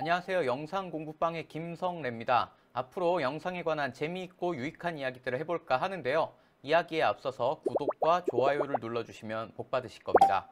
안녕하세요. 영상 공부방의 김성래입니다. 앞으로 영상에 관한 재미있고 유익한 이야기들을 해볼까 하는데요. 이야기에 앞서서 구독과 좋아요를 눌러주시면 복 받으실 겁니다.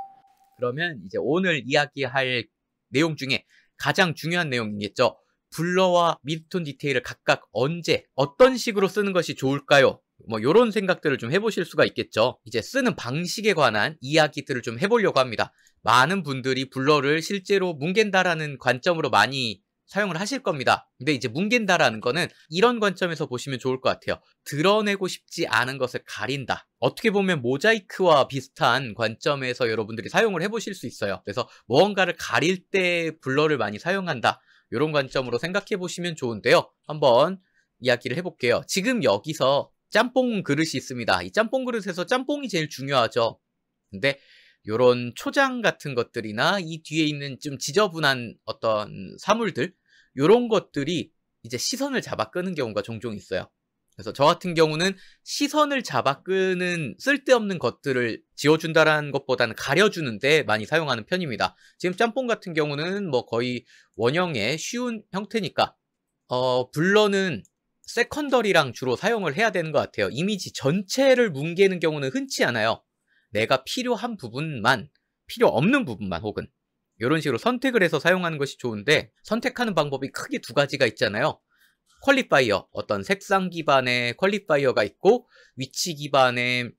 그러면 이제 오늘 이야기할 내용 중에 가장 중요한 내용이겠죠. 블러와 미드톤 디테일을 각각 언제, 어떤 식으로 쓰는 것이 좋을까요? 뭐 요런 생각들을 좀 해보실 수가 있겠죠. 이제 쓰는 방식에 관한 이야기들을 좀 해보려고 합니다. 많은 분들이 블러를 실제로 뭉갠다라는 관점으로 많이 사용을 하실 겁니다. 근데 이제 뭉갠다라는 거는 이런 관점에서 보시면 좋을 것 같아요. 드러내고 싶지 않은 것을 가린다. 어떻게 보면 모자이크와 비슷한 관점에서 여러분들이 사용을 해보실 수 있어요. 그래서 무언가를 가릴 때 블러를 많이 사용한다. 이런 관점으로 생각해 보시면 좋은데요. 한번 이야기를 해볼게요. 지금 여기서 짬뽕 그릇이 있습니다. 이 짬뽕 그릇에서 짬뽕이 제일 중요하죠. 근데 요런 초장 같은 것들이나 이 뒤에 있는 좀 지저분한 어떤 사물들 요런 것들이 이제 시선을 잡아 끄는 경우가 종종 있어요. 그래서 저 같은 경우는 시선을 잡아 끄는 쓸데없는 것들을 지워준다라는 것보다는 가려주는데 많이 사용하는 편입니다. 지금 짬뽕 같은 경우는 뭐 거의 원형의 쉬운 형태니까 어, 블러는 세컨더리랑 주로 사용을 해야 되는 것 같아요. 이미지 전체를 뭉개는 경우는 흔치 않아요. 내가 필요한 부분만, 필요 없는 부분만 혹은 이런 식으로 선택을 해서 사용하는 것이 좋은데 선택하는 방법이 크게 두 가지가 있잖아요. 퀄리파이어, 어떤 색상 기반의 퀄리파이어가 있고 위치 기반의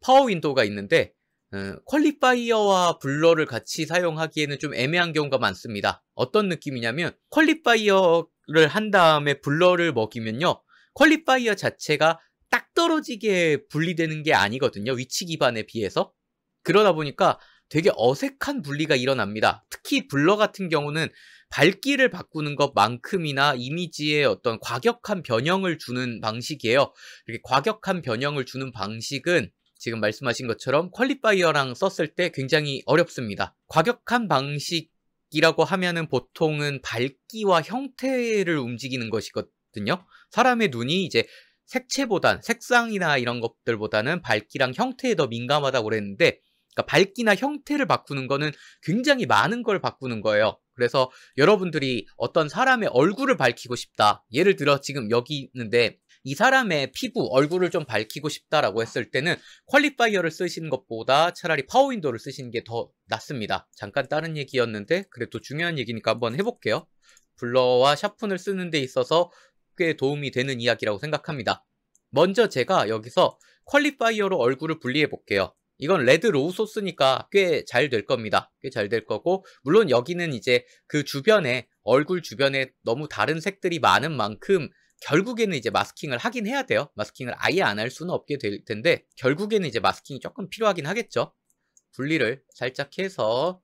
파워 윈도우가 있는데 어, 퀄리파이어와 블러를 같이 사용하기에는 좀 애매한 경우가 많습니다. 어떤 느낌이냐면 퀄리파이어를 한 다음에 블러를 먹이면요. 퀄리파이어 자체가 딱 떨어지게 분리되는 게 아니거든요. 위치 기반에 비해서. 그러다 보니까 되게 어색한 분리가 일어납니다. 특히 블러 같은 경우는 밝기를 바꾸는 것만큼이나 이미지에 어떤 과격한 변형을 주는 방식이에요. 이렇게 과격한 변형을 주는 방식은 지금 말씀하신 것처럼 퀄리파이어랑 썼을 때 굉장히 어렵습니다. 과격한 방식이라고 하면은 보통은 밝기와 형태를 움직이는 것이거든요. 사람의 눈이 이제 색채보단 색상이나 이런 것들보다는 밝기랑 형태에 더 민감하다고 그랬는데 그러니까 밝기나 형태를 바꾸는 거는 굉장히 많은 걸 바꾸는 거예요. 그래서 여러분들이 어떤 사람의 얼굴을 밝히고 싶다. 예를 들어 지금 여기 있는데 이 사람의 피부, 얼굴을 좀 밝히고 싶다라고 했을 때는 퀄리파이어를 쓰시는 것보다 차라리 파워윈도를 쓰시는 게 더 낫습니다. 잠깐 다른 얘기였는데 그래도 중요한 얘기니까 한번 해볼게요. 블러와 샤픈을 쓰는 데 있어서 꽤 도움이 되는 이야기라고 생각합니다. 먼저 제가 여기서 퀄리파이어로 얼굴을 분리해 볼게요. 이건 레드 로우 소스니까 꽤 잘 될 겁니다. 꽤 잘 될 거고 물론 여기는 이제 그 주변에 얼굴 주변에 너무 다른 색들이 많은 만큼 결국에는 이제 마스킹을 하긴 해야 돼요. 마스킹을 아예 안 할 수는 없게 될 텐데 결국에는 이제 마스킹이 조금 필요하긴 하겠죠. 분리를 살짝 해서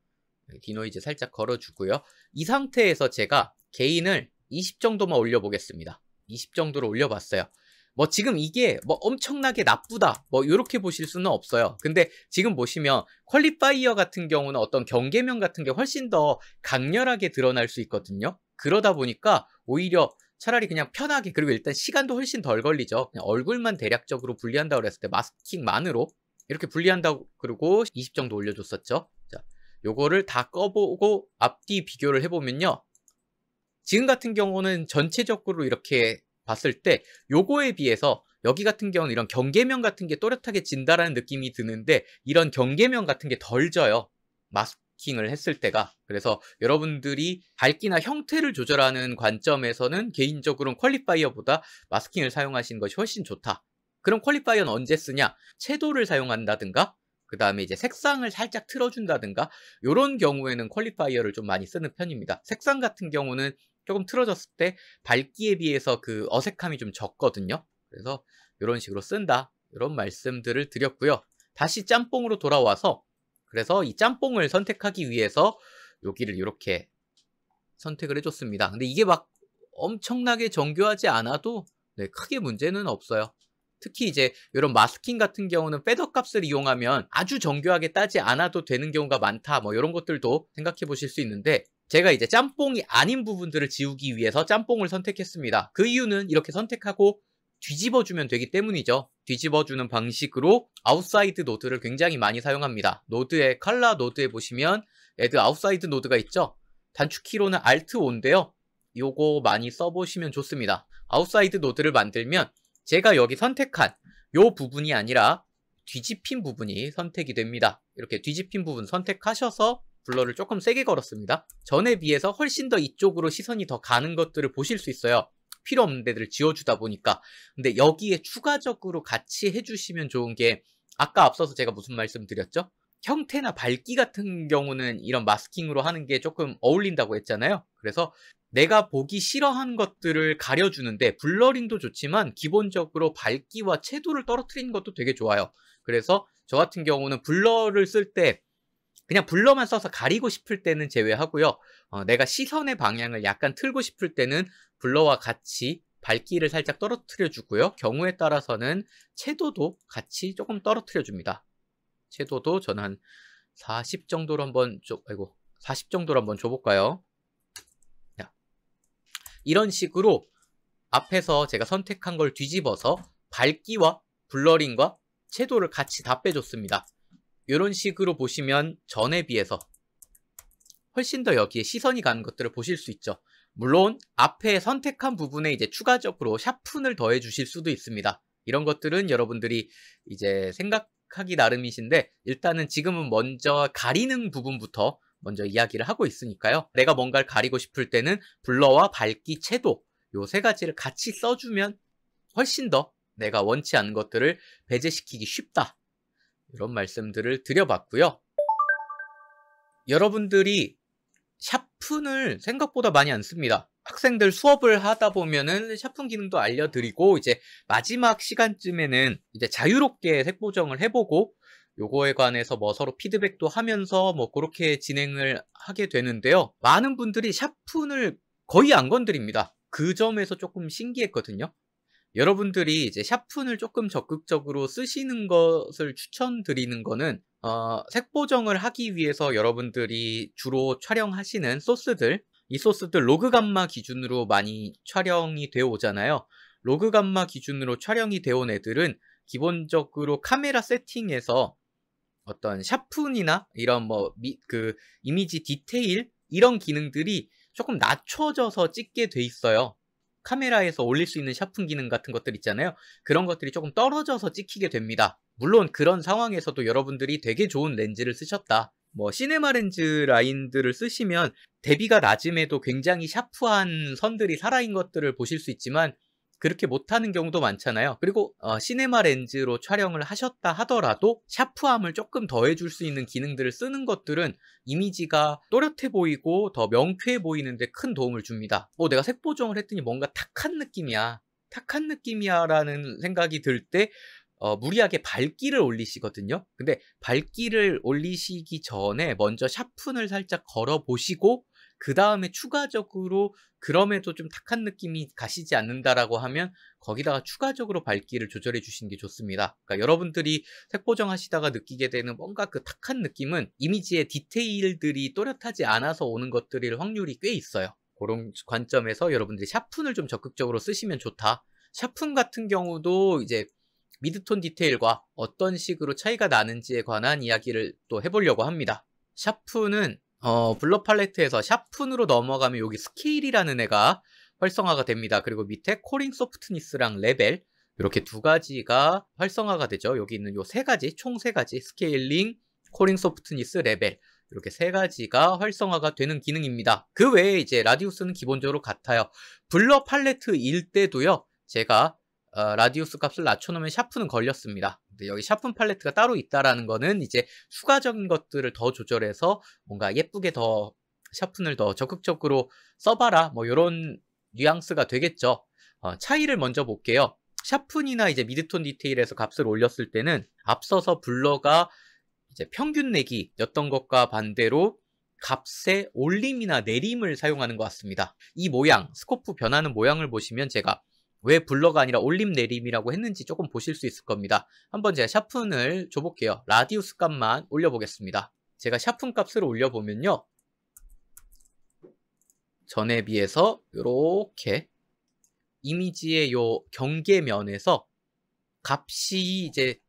디노이즈 살짝 걸어주고요. 이 상태에서 제가 개인을 20 정도만 올려보겠습니다. 20 정도로 올려봤어요. 뭐 지금 이게 뭐 엄청나게 나쁘다 뭐 이렇게 보실 수는 없어요 근데 지금 보시면 퀄리파이어 같은 경우는 어떤 경계면 같은 게 훨씬 더 강렬하게 드러날 수 있거든요 그러다 보니까 오히려 차라리 그냥 편하게 그리고 일단 시간도 훨씬 덜 걸리죠. 그냥 얼굴만 대략적으로 분리한다 고 그랬을 때 마스킹만으로 이렇게 분리한다고 그러고20 정도 올려줬었죠. 자, 요거를 다 꺼보고 앞뒤 비교를 해보면요. 지금 같은 경우는 전체적으로 이렇게 봤을 때 요거에 비해서 여기 같은 경우는 이런 경계면 같은 게 또렷하게 진다라는 느낌이 드는데 이런 경계면 같은 게 덜 져요. 마스 킹을 했을 때가 그래서 여러분들이 밝기나 형태를 조절하는 관점에서는 개인적으로는 퀄리파이어보다 마스킹을 사용하시는 것이 훨씬 좋다. 그럼 퀄리파이어는 언제 쓰냐? 채도를 사용한다든가 그 다음에 이제 색상을 살짝 틀어준다든가 이런 경우에는 퀄리파이어를 좀 많이 쓰는 편입니다. 색상 같은 경우는 조금 틀어졌을 때 밝기에 비해서 그 어색함이 좀 적거든요. 그래서 이런 식으로 쓴다 이런 말씀들을 드렸고요. 다시 짬뽕으로 돌아와서 그래서 이 짬뽕을 선택하기 위해서 여기를 이렇게 선택을 해줬습니다. 근데 이게 막 엄청나게 정교하지 않아도 네, 크게 문제는 없어요. 특히 이제 이런 마스킹 같은 경우는 패더 값을 이용하면 아주 정교하게 따지 않아도 되는 경우가 많다 뭐 이런 것들도 생각해 보실 수 있는데 제가 이제 짬뽕이 아닌 부분들을 지우기 위해서 짬뽕을 선택했습니다. 그 이유는 이렇게 선택하고 뒤집어주면 되기 때문이죠. 뒤집어주는 방식으로 아웃사이드 노드를 굉장히 많이 사용합니다. 노드의 컬러 노드에 보시면 애드 아웃사이드 노드가 있죠? 단축키로는 Alt 5인데요. 요거 많이 써보시면 좋습니다. 아웃사이드 노드를 만들면 제가 여기 선택한 요 부분이 아니라 뒤집힌 부분이 선택이 됩니다. 이렇게 뒤집힌 부분 선택하셔서 블러를 조금 세게 걸었습니다. 전에 비해서 훨씬 더 이쪽으로 시선이 더 가는 것들을 보실 수 있어요. 필요 없는 데들 지워주다 보니까 근데 여기에 추가적으로 같이 해주시면 좋은 게 아까 앞서서 제가 무슨 말씀 드렸죠? 형태나 밝기 같은 경우는 이런 마스킹으로 하는 게 조금 어울린다고 했잖아요. 그래서 내가 보기 싫어하는 것들을 가려주는데 블러링도 좋지만 기본적으로 밝기와 채도를 떨어뜨리는 것도 되게 좋아요. 그래서 저 같은 경우는 블러를 쓸 때 그냥 블러만 써서 가리고 싶을 때는 제외하고요. 어, 내가 시선의 방향을 약간 틀고 싶을 때는 블러와 같이 밝기를 살짝 떨어뜨려 주고요. 경우에 따라서는 채도도 같이 조금 떨어뜨려 줍니다. 채도도 저는 한 40 정도로 한번 줘, 아이고 40 정도로 한번 줘볼까요? 이런 식으로 앞에서 제가 선택한 걸 뒤집어서 밝기와 블러링과 채도를 같이 다 빼줬습니다. 이런 식으로 보시면 전에 비해서 훨씬 더 여기에 시선이 가는 것들을 보실 수 있죠. 물론 앞에 선택한 부분에 이제 추가적으로 샤픈을 더해 주실 수도 있습니다. 이런 것들은 여러분들이 이제 생각하기 나름이신데 일단은 지금은 먼저 가리는 부분부터 먼저 이야기를 하고 있으니까요. 내가 뭔가를 가리고 싶을 때는 블러와 밝기, 채도 요 세 가지를 같이 써주면 훨씬 더 내가 원치 않은 것들을 배제시키기 쉽다. 이런 말씀들을 드려봤고요. 여러분들이 샤푼을 생각보다 많이 안 씁니다. 학생들 수업을 하다 보면은 샤픈 기능도 알려드리고 이제 마지막 시간쯤에는 이제 자유롭게 색 보정을 해보고 요거에 관해서 뭐 서로 피드백도 하면서 뭐 그렇게 진행을 하게 되는데요. 많은 분들이 샤픈을 거의 안 건드립니다. 그 점에서 조금 신기했거든요. 여러분들이 이제 샤픈을 조금 적극적으로 쓰시는 것을 추천드리는 거는 어, 색보정을 하기 위해서 여러분들이 주로 촬영하시는 소스들 이 소스들 로그 감마 기준으로 많이 촬영이 되어 오잖아요 로그 감마 기준으로 촬영이 되어 온 애들은 기본적으로 카메라 세팅에서 어떤 샤픈이나 이런 뭐 그 이미지 디테일 이런 기능들이 조금 낮춰져서 찍게 돼 있어요 카메라에서 올릴 수 있는 샤픈 기능 같은 것들 있잖아요. 그런 것들이 조금 떨어져서 찍히게 됩니다. 물론 그런 상황에서도 여러분들이 되게 좋은 렌즈를 쓰셨다. 뭐 시네마 렌즈 라인들을 쓰시면 대비가 낮음에도 굉장히 샤프한 선들이 살아있는 것들을 보실 수 있지만 그렇게 못하는 경우도 많잖아요. 그리고 어, 시네마 렌즈로 촬영을 하셨다 하더라도 샤프함을 조금 더해줄 수 있는 기능들을 쓰는 것들은 이미지가 또렷해 보이고 더 명쾌해 보이는데 큰 도움을 줍니다. 어, 내가 색보정을 했더니 뭔가 탁한 느낌이야. 탁한 느낌이야 라는 생각이 들때 어, 무리하게 밝기를 올리시거든요. 근데 밝기를 올리시기 전에 먼저 샤픈을 살짝 걸어 보시고 그 다음에 추가적으로 그럼에도 좀 탁한 느낌이 가시지 않는다라고 하면 거기다가 추가적으로 밝기를 조절해 주시는 게 좋습니다. 그러니까 여러분들이 색 보정하시다가 느끼게 되는 뭔가 그 탁한 느낌은 이미지의 디테일들이 또렷하지 않아서 오는 것들일 확률이 꽤 있어요. 그런 관점에서 여러분들이 샤픈을 좀 적극적으로 쓰시면 좋다. 샤픈 같은 경우도 이제 미드톤 디테일과 어떤 식으로 차이가 나는지에 관한 이야기를 또 해보려고 합니다. 샤프는 어, 블러 팔레트에서 샤픈으로 넘어가면 여기 스케일이라는 애가 활성화가 됩니다. 그리고 밑에 코링 소프트니스랑 레벨 이렇게 두 가지가 활성화가 되죠. 여기 있는 요 세 가지, 총 세 가지 스케일링, 코링 소프트니스, 레벨 이렇게 세 가지가 활성화가 되는 기능입니다. 그 외에 이제 라디우스는 기본적으로 같아요. 블러 팔레트일 때도요. 제가 어, 라디우스 값을 낮춰놓으면 샤프는 걸렸습니다. 근데 여기 샤픈 팔레트가 따로 있다라는 거는 이제 추가적인 것들을 더 조절해서 뭔가 예쁘게 더 샤픈을 더 적극적으로 써봐라 뭐 이런 뉘앙스가 되겠죠. 어, 차이를 먼저 볼게요. 샤픈이나 이제 미드톤 디테일에서 값을 올렸을 때는 앞서서 블러가 이제 평균 내기였던 것과 반대로 값의 올림이나 내림을 사용하는 것 같습니다. 이 모양, 스코프 변하는 모양을 보시면 제가 왜 블러가 아니라 올림 내림이라고 했는지 조금 보실 수 있을 겁니다. 한번 제가 샤픈을 줘볼게요. 라디우스 값만 올려보겠습니다. 제가 샤픈 값을 올려보면요. 전에 비해서 이렇게 이미지의 요 경계면에서 값이 이제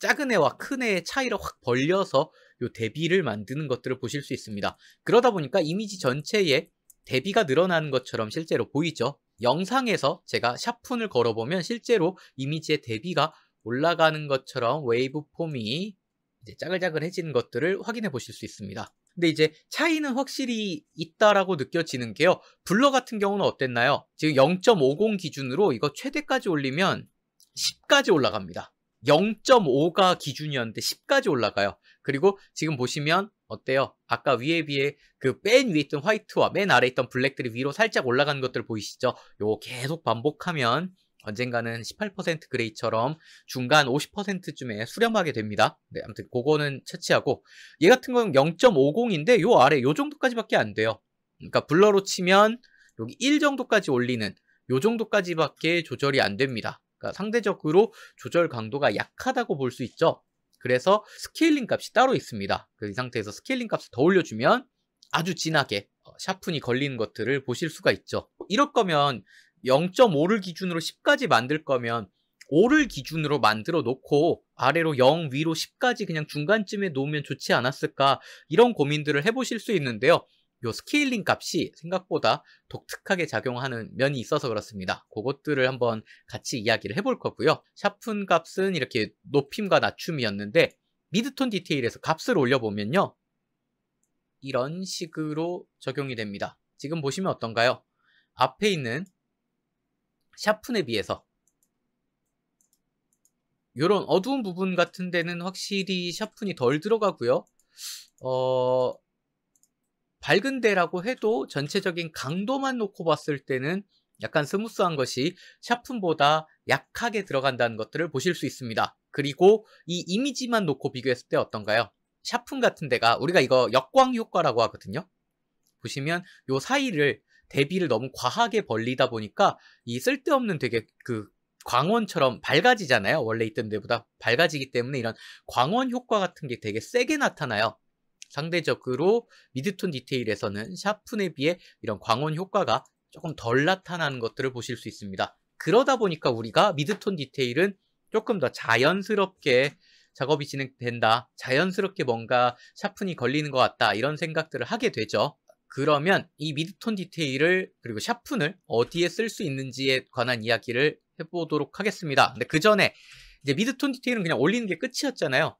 작은 애와 큰 애의 차이를 확 벌려서 요 대비를 만드는 것들을 보실 수 있습니다. 그러다 보니까 이미지 전체에 대비가 늘어나는 것처럼 실제로 보이죠. 영상에서 제가 샤픈을 걸어보면 실제로 이미지의 대비가 올라가는 것처럼 웨이브 폼이 이제 짜글짜글해지는 것들을 확인해 보실 수 있습니다. 근데 이제 차이는 확실히 있다라고 느껴지는 게요. 블러 같은 경우는 어땠나요? 지금 0.50 기준으로 이거 최대까지 올리면 10까지 올라갑니다. 0.5가 기준이었는데 10까지 올라가요. 그리고 지금 보시면 어때요? 아까 위에 비해 그 맨 위에 있던 화이트와 맨 아래에 있던 블랙들이 위로 살짝 올라가는 것들 보이시죠? 요거 계속 반복하면 언젠가는 18% 그레이처럼 중간 50%쯤에 수렴하게 됩니다. 네, 아무튼 그거는 채취하고 얘 같은 건 0.50인데 요 아래 요 정도까지밖에 안 돼요. 그러니까 블러로 치면 여기 1 정도까지 올리는 요 정도까지밖에 조절이 안 됩니다. 그러니까 상대적으로 조절 강도가 약하다고 볼 수 있죠. 그래서 스케일링 값이 따로 있습니다. 이 상태에서 스케일링 값을 더 올려주면 아주 진하게 어, 샤픈이 걸리는 것들을 보실 수가 있죠. 이럴 거면 0.5를 기준으로 10까지 만들 거면 5를 기준으로 만들어 놓고 아래로 0, 위로 10까지 그냥 중간쯤에 놓으면 좋지 않았을까 이런 고민들을 해보실 수 있는데요. 요 스케일링 값이 생각보다 독특하게 작용하는 면이 있어서 그렇습니다. 그것들을 한번 같이 이야기를 해볼 거고요. 샤픈 값은 이렇게 높임과 낮춤이었는데 미드톤 디테일에서 값을 올려보면요. 이런 식으로 적용이 됩니다. 지금 보시면 어떤가요? 앞에 있는 샤픈에 비해서 이런 어두운 부분 같은 데는 확실히 샤픈이 덜 들어가고요. 어, 밝은 데라고 해도 전체적인 강도만 놓고 봤을 때는 약간 스무스한 것이 샤픈보다 약하게 들어간다는 것들을 보실 수 있습니다. 그리고 이 이미지만 놓고 비교했을 때 어떤가요? 샤픈 같은 데가 우리가 이거 역광 효과라고 하거든요. 보시면 요 사이를 대비를 너무 과하게 벌리다 보니까 이 쓸데없는 되게 그 광원처럼 밝아지잖아요. 원래 있던 데보다 밝아지기 때문에 이런 광원 효과 같은 게 되게 세게 나타나요. 상대적으로 미드톤 디테일에서는 샤픈에 비해 이런 광원 효과가 조금 덜 나타나는 것들을 보실 수 있습니다. 그러다 보니까 우리가 미드톤 디테일은 조금 더 자연스럽게 작업이 진행된다. 자연스럽게 뭔가 샤픈이 걸리는 것 같다. 이런 생각들을 하게 되죠. 그러면 이 미드톤 디테일을 그리고 샤픈을 어디에 쓸 수 있는지에 관한 이야기를 해보도록 하겠습니다. 근데 그 전에 이제 미드톤 디테일은 그냥 올리는 게 끝이었잖아요.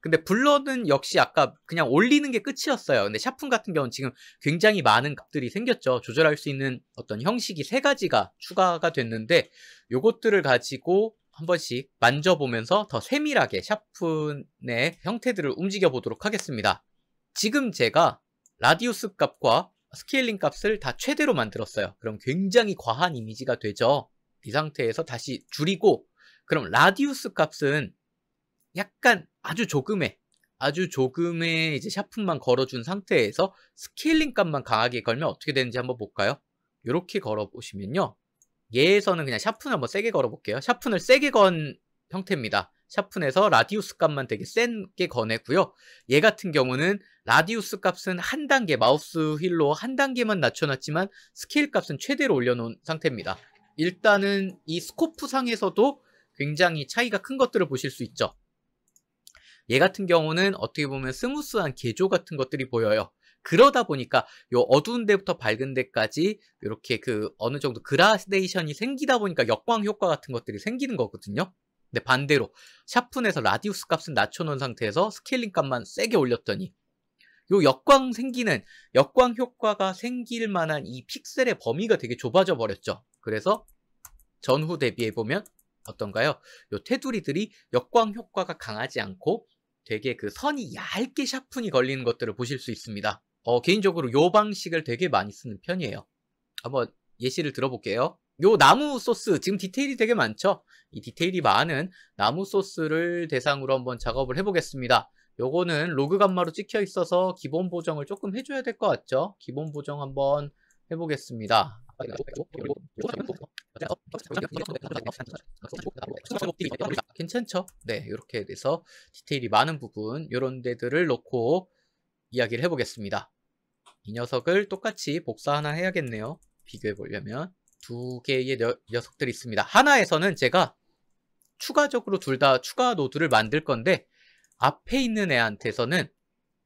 근데 블러는 역시 아까 그냥 올리는 게 끝이었어요. 근데 샤픈 같은 경우는 지금 굉장히 많은 값들이 생겼죠. 조절할 수 있는 어떤 형식이 세 가지가 추가가 됐는데 요것들을 가지고 한 번씩 만져보면서 더 세밀하게 샤픈의 형태들을 움직여 보도록 하겠습니다. 지금 제가 라디우스 값과 스케일링 값을 다 최대로 만들었어요. 그럼 굉장히 과한 이미지가 되죠. 이 상태에서 다시 줄이고 그럼 라디우스 값은 약간 아주 조금의 아주 조금의 이제 샤픈만 걸어준 상태에서 스케일링 값만 강하게 걸면 어떻게 되는지 한번 볼까요? 이렇게 걸어보시면요. 얘에서는 그냥 샤픈 한번 세게 걸어볼게요. 샤픈을 세게 건 형태입니다. 샤픈에서 라디우스 값만 되게 센게 건내고요얘 같은 경우는 라디우스 값은 한 단계 마우스 휠로 한 단계만 낮춰놨지만 스케일 값은 최대로 올려놓은 상태입니다. 일단은 이 스코프 상에서도 굉장히 차이가 큰 것들을 보실 수 있죠. 얘 같은 경우는 어떻게 보면 스무스한 개조 같은 것들이 보여요. 그러다 보니까 요 어두운 데부터 밝은 데까지 이렇게 그 어느 정도 그라데이션이 생기다 보니까 역광 효과 같은 것들이 생기는 거거든요. 근데 반대로 샤픈에서 라디우스 값은 낮춰놓은 상태에서 스케일링 값만 세게 올렸더니 요 역광 생기는 역광 효과가 생길 만한 이 픽셀의 범위가 되게 좁아져 버렸죠. 그래서 전후 대비해 보면 어떤가요? 요 테두리들이 역광 효과가 강하지 않고 되게 그 선이 얇게 샤픈이 걸리는 것들을 보실 수 있습니다. 어, 개인적으로 요 방식을 되게 많이 쓰는 편이에요. 한번 예시를 들어볼게요. 요 나무 소스 지금 디테일이 되게 많죠? 이 디테일이 많은 나무 소스를 대상으로 한번 작업을 해보겠습니다. 요거는 로그 감마로 찍혀 있어서 기본 보정을 조금 해줘야 될 것 같죠? 기본 보정 한번 해보겠습니다. 괜찮죠? 네, 이렇게 돼서 디테일이 많은 부분 이런 데들을 놓고 이야기를 해보겠습니다. 이 녀석을 똑같이 복사 하나 해야겠네요. 비교해 보려면 두 개의 녀, 녀석들이 있습니다. 하나에서는 제가 추가적으로 둘 다 추가 노드를 만들 건데 앞에 있는 애한테서는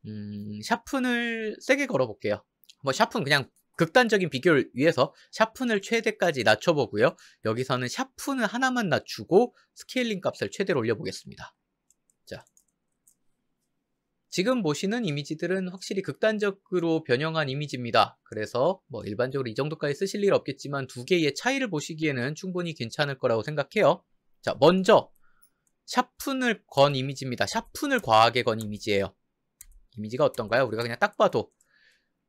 음, 샤픈을 세게 걸어 볼게요. 뭐 샤픈 그냥 극단적인 비교를 위해서 샤픈을 최대까지 낮춰보고요. 여기서는 샤픈을 하나만 낮추고 스케일링 값을 최대로 올려보겠습니다. 자, 지금 보시는 이미지들은 확실히 극단적으로 변형한 이미지입니다. 그래서 뭐 일반적으로 이 정도까지 쓰실 일 없겠지만 두 개의 차이를 보시기에는 충분히 괜찮을 거라고 생각해요. 자, 먼저 샤픈을 건 이미지입니다. 샤픈을 과하게 건 이미지예요. 이미지가 어떤가요? 우리가 그냥 딱 봐도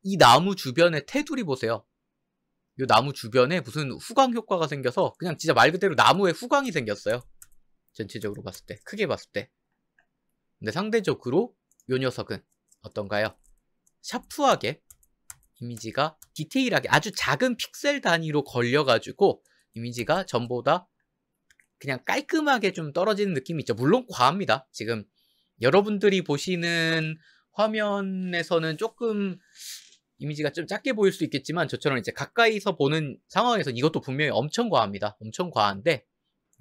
이 나무 주변에 테두리 보세요. 이 나무 주변에 무슨 후광 효과가 생겨서 그냥 진짜 말 그대로 나무에 후광이 생겼어요. 전체적으로 봤을 때, 크게 봤을 때. 근데 상대적으로 이 녀석은 어떤가요? 샤프하게 이미지가 디테일하게 아주 작은 픽셀 단위로 걸려가지고 이미지가 전보다 그냥 깔끔하게 좀 떨어지는 느낌이 있죠. 물론 과합니다. 지금 여러분들이 보시는 화면에서는 조금 이미지가 좀 작게 보일 수 있겠지만 저처럼 이제 가까이서 보는 상황에서 이것도 분명히 엄청 과합니다. 엄청 과한데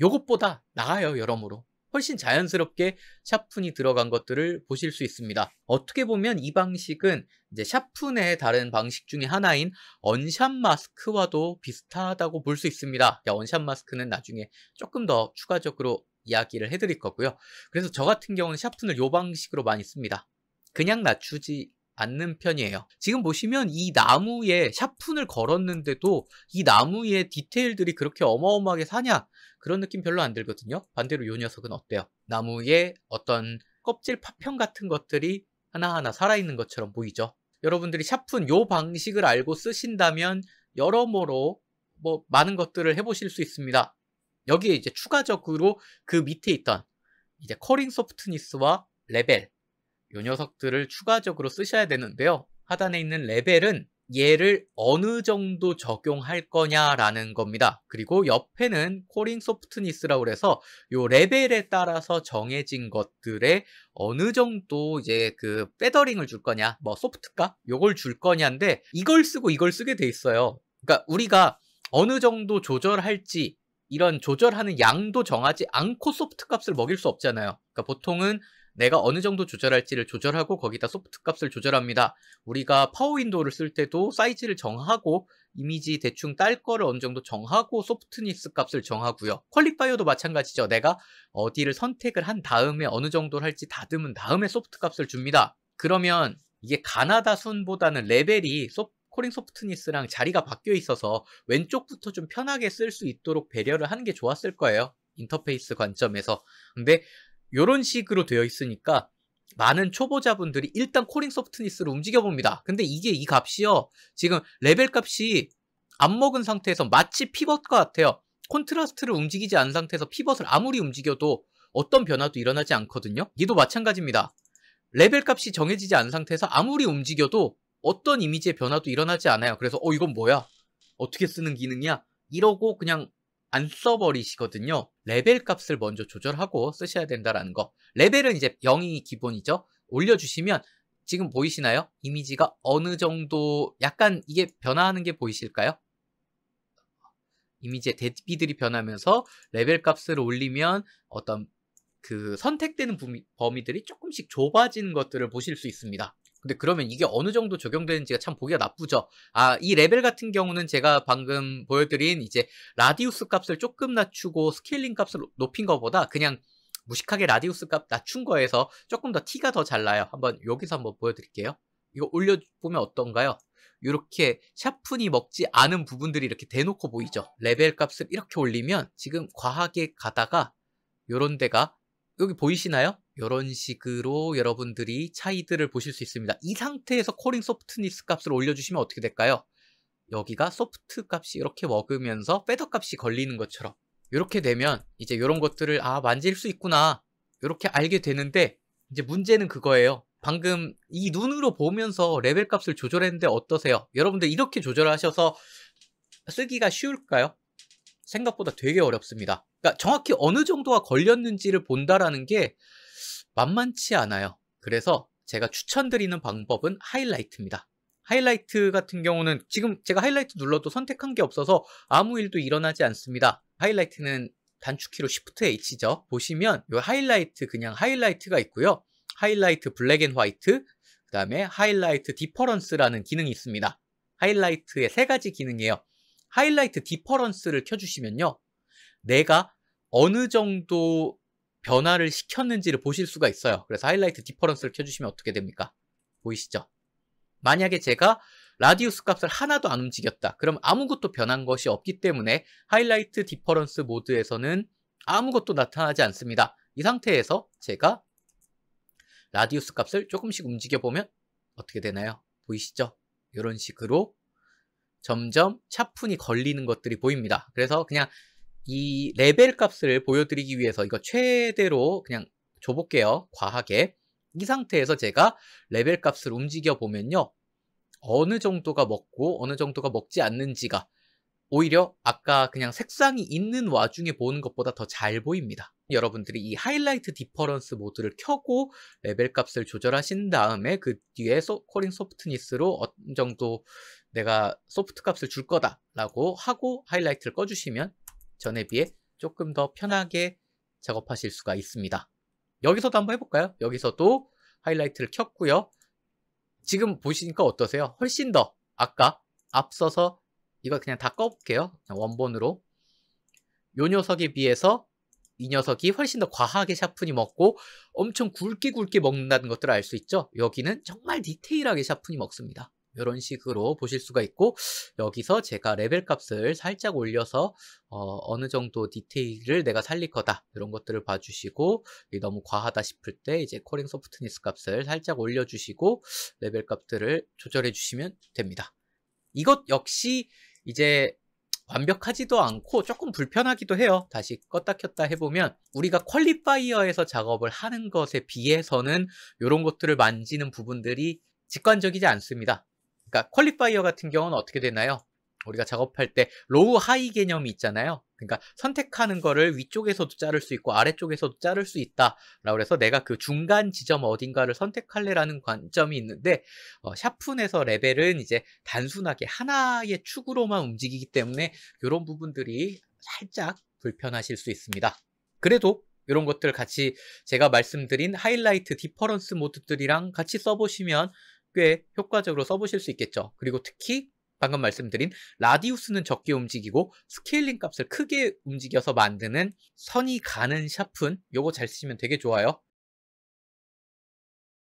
이것보다 나아요 여러모로. 훨씬 자연스럽게 샤픈이 들어간 것들을 보실 수 있습니다. 어떻게 보면 이 방식은 이제 샤픈의 다른 방식 중에 하나인 언샷 마스크와도 비슷하다고 볼 수 있습니다. 그러니까 언샷 마스크는 나중에 조금 더 추가적으로 이야기를 해드릴 거고요. 그래서 저 같은 경우는 샤픈을 이 방식으로 많이 씁니다. 그냥 낮추지 않는 편이에요. 지금 보시면 이 나무에 샤픈을 걸었는데도 이 나무의 디테일들이 그렇게 어마어마하게 사냐 그런 느낌 별로 안 들거든요. 반대로 이 녀석은 어때요? 나무에 어떤 껍질 파편 같은 것들이 하나하나 살아있는 것처럼 보이죠. 여러분들이 샤픈 요 방식을 알고 쓰신다면 여러모로 뭐 많은 것들을 해보실 수 있습니다. 여기에 이제 추가적으로 그 밑에 있던 이제 커링 소프트니스와 레벨 요 녀석들을 추가적으로 쓰셔야 되는데요. 하단에 있는 레벨은 얘를 어느 정도 적용할 거냐라는 겁니다. 그리고 옆에는 코링 소프트니스라고 해서 요 레벨에 따라서 정해진 것들에 어느 정도 이제 그 페더링을 줄 거냐, 뭐 소프트가 요걸 줄 거냐인데 이걸 쓰고 이걸 쓰게 돼 있어요. 그러니까 우리가 어느 정도 조절할지 이런 조절하는 양도 정하지 않고 소프트 값을 먹일 수 없잖아요. 그러니까 보통은 내가 어느 정도 조절할지를 조절하고 거기다 소프트 값을 조절합니다. 우리가 파워 윈도우를 쓸 때도 사이즈를 정하고 이미지 대충 딸 거를 어느 정도 정하고 소프트니스 값을 정하고요. 퀄리파이어도 마찬가지죠. 내가 어디를 선택을 한 다음에 어느 정도를 할지 다듬은 다음에 소프트 값을 줍니다. 그러면 이게 가나다 순보다는 레벨이 소, 코링 소프트니스랑 자리가 바뀌어 있어서 왼쪽부터 좀 편하게 쓸 수 있도록 배려를 하는 게 좋았을 거예요. 인터페이스 관점에서. 근데 이런 식으로 되어 있으니까 많은 초보자분들이 일단 코링 소프트니스로 움직여봅니다. 근데 이게 이 값이요. 지금 레벨 값이 안 먹은 상태에서 마치 피벗과 같아요. 콘트라스트를 움직이지 않은 상태에서 피벗을 아무리 움직여도 어떤 변화도 일어나지 않거든요. 얘도 마찬가지입니다. 레벨 값이 정해지지 않은 상태에서 아무리 움직여도 어떤 이미지의 변화도 일어나지 않아요. 그래서 어 이건 뭐야? 어떻게 쓰는 기능이야? 이러고 그냥 안 써버리시거든요. 레벨 값을 먼저 조절하고 쓰셔야 된다라는 거. 레벨은 이제 0이 기본이죠. 올려주시면 지금 보이시나요? 이미지가 어느 정도 약간 이게 변화하는 게 보이실까요? 이미지의 대비들이 변하면서 레벨 값을 올리면 어떤 그 선택되는 범위, 범위들이 조금씩 좁아지는 것들을 보실 수 있습니다. 근데 그러면 이게 어느 정도 적용되는지가 참 보기가 나쁘죠. 아, 이 레벨 같은 경우는 제가 방금 보여드린 이제 라디우스 값을 조금 낮추고 스케일링 값을 높인 것보다 그냥 무식하게 라디우스 값 낮춘 거에서 조금 더 티가 더 잘 나요. 한번 여기서 한번 보여드릴게요. 이거 올려보면 어떤가요? 이렇게 샤프니 먹지 않은 부분들이 이렇게 대놓고 보이죠. 레벨 값을 이렇게 올리면 지금 과하게 가다가 요런 데가 여기 보이시나요? 이런 식으로 여러분들이 차이들을 보실 수 있습니다. 이 상태에서 코링 소프트니스 값을 올려주시면 어떻게 될까요? 여기가 소프트 값이 이렇게 먹으면서 페더 값이 걸리는 것처럼 이렇게 되면 이제 이런 것들을 아 만질 수 있구나 이렇게 알게 되는데 이제 문제는 그거예요. 방금 이 눈으로 보면서 레벨 값을 조절했는데 어떠세요? 여러분들 이렇게 조절하셔서 쓰기가 쉬울까요? 생각보다 되게 어렵습니다. 그러니까 정확히 어느 정도가 걸렸는지를 본다라는 게 만만치 않아요. 그래서 제가 추천드리는 방법은 하이라이트입니다. 하이라이트 같은 경우는 지금 제가 하이라이트 눌러도 선택한 게 없어서 아무 일도 일어나지 않습니다. 하이라이트는 단축키로 Shift H죠. 보시면 이 하이라이트 그냥 하이라이트가 있고요. 하이라이트 블랙 앤 화이트, 그 다음에 하이라이트 디퍼런스라는 기능이 있습니다. 하이라이트의 세 가지 기능이에요. 하이라이트 디퍼런스를 켜주시면요. 내가 어느 정도 변화를 시켰는지를 보실 수가 있어요. 그래서 하이라이트 디퍼런스를 켜주시면 어떻게 됩니까? 보이시죠? 만약에 제가 라디우스 값을 하나도 안 움직였다. 그럼 아무것도 변한 것이 없기 때문에 하이라이트 디퍼런스 모드에서는 아무것도 나타나지 않습니다. 이 상태에서 제가 라디우스 값을 조금씩 움직여보면 어떻게 되나요? 보이시죠? 이런 식으로 점점 차분이 걸리는 것들이 보입니다. 그래서 그냥 이 레벨 값을 보여드리기 위해서 이거 최대로 그냥 줘볼게요. 과하게. 이 상태에서 제가 레벨 값을 움직여 보면요. 어느 정도가 먹고 어느 정도가 먹지 않는지가 오히려 아까 그냥 색상이 있는 와중에 보는 것보다 더 잘 보입니다. 여러분들이 이 하이라이트 디퍼런스 모드를 켜고 레벨 값을 조절하신 다음에 그 뒤에 소, 코링 소프트니스로 어느 정도 내가 소프트 값을 줄 거다라고 하고 하이라이트를 꺼주시면 전에 비해 조금 더 편하게 작업하실 수가 있습니다. 여기서도 한번 해볼까요? 여기서도 하이라이트를 켰고요. 지금 보시니까 어떠세요? 훨씬 더 아까 앞서서 이거 그냥 다 꺼볼게요. 그냥 원본으로. 요 녀석에 비해서 이 녀석이 훨씬 더 과하게 샤프니 먹고 엄청 굵게 굵게 먹는다는 것들을 알 수 있죠? 여기는 정말 디테일하게 샤프니 먹습니다. 이런 식으로 보실 수가 있고 여기서 제가 레벨 값을 살짝 올려서 어, 느 정도 디테일을 내가 살릴 거다 이런 것들을 봐주시고 너무 과하다 싶을 때 이제 코링 소프트니스 값을 살짝 올려주시고 레벨 값들을 조절해 주시면 됩니다 이것 역시 이제 완벽하지도 않고 조금 불편하기도 해요 다시 껐다 켰다 해보면 우리가 퀄리파이어에서 작업을 하는 것에 비해서는 이런 것들을 만지는 부분들이 직관적이지 않습니다 그러니까 퀄리파이어 같은 경우는 어떻게 되나요? 우리가 작업할 때 로우 하이 개념이 있잖아요. 그러니까 선택하는 거를 위쪽에서도 자를 수 있고 아래쪽에서도 자를 수 있다. 라고 해서 내가 그 중간 지점 어딘가를 선택할래라는 관점이 있는데 어, 샤픈에서 레벨은 이제 단순하게 하나의 축으로만 움직이기 때문에 이런 부분들이 살짝 불편하실 수 있습니다. 그래도 이런 것들 같이 제가 말씀드린 하이라이트 디퍼런스 모드들이랑 같이 써보시면 꽤 효과적으로 써보실 수 있겠죠. 그리고 특히 방금 말씀드린 라디우스는 적게 움직이고 스케일링 값을 크게 움직여서 만드는 선이 가는 샤픈 요거 잘 쓰시면 되게 좋아요.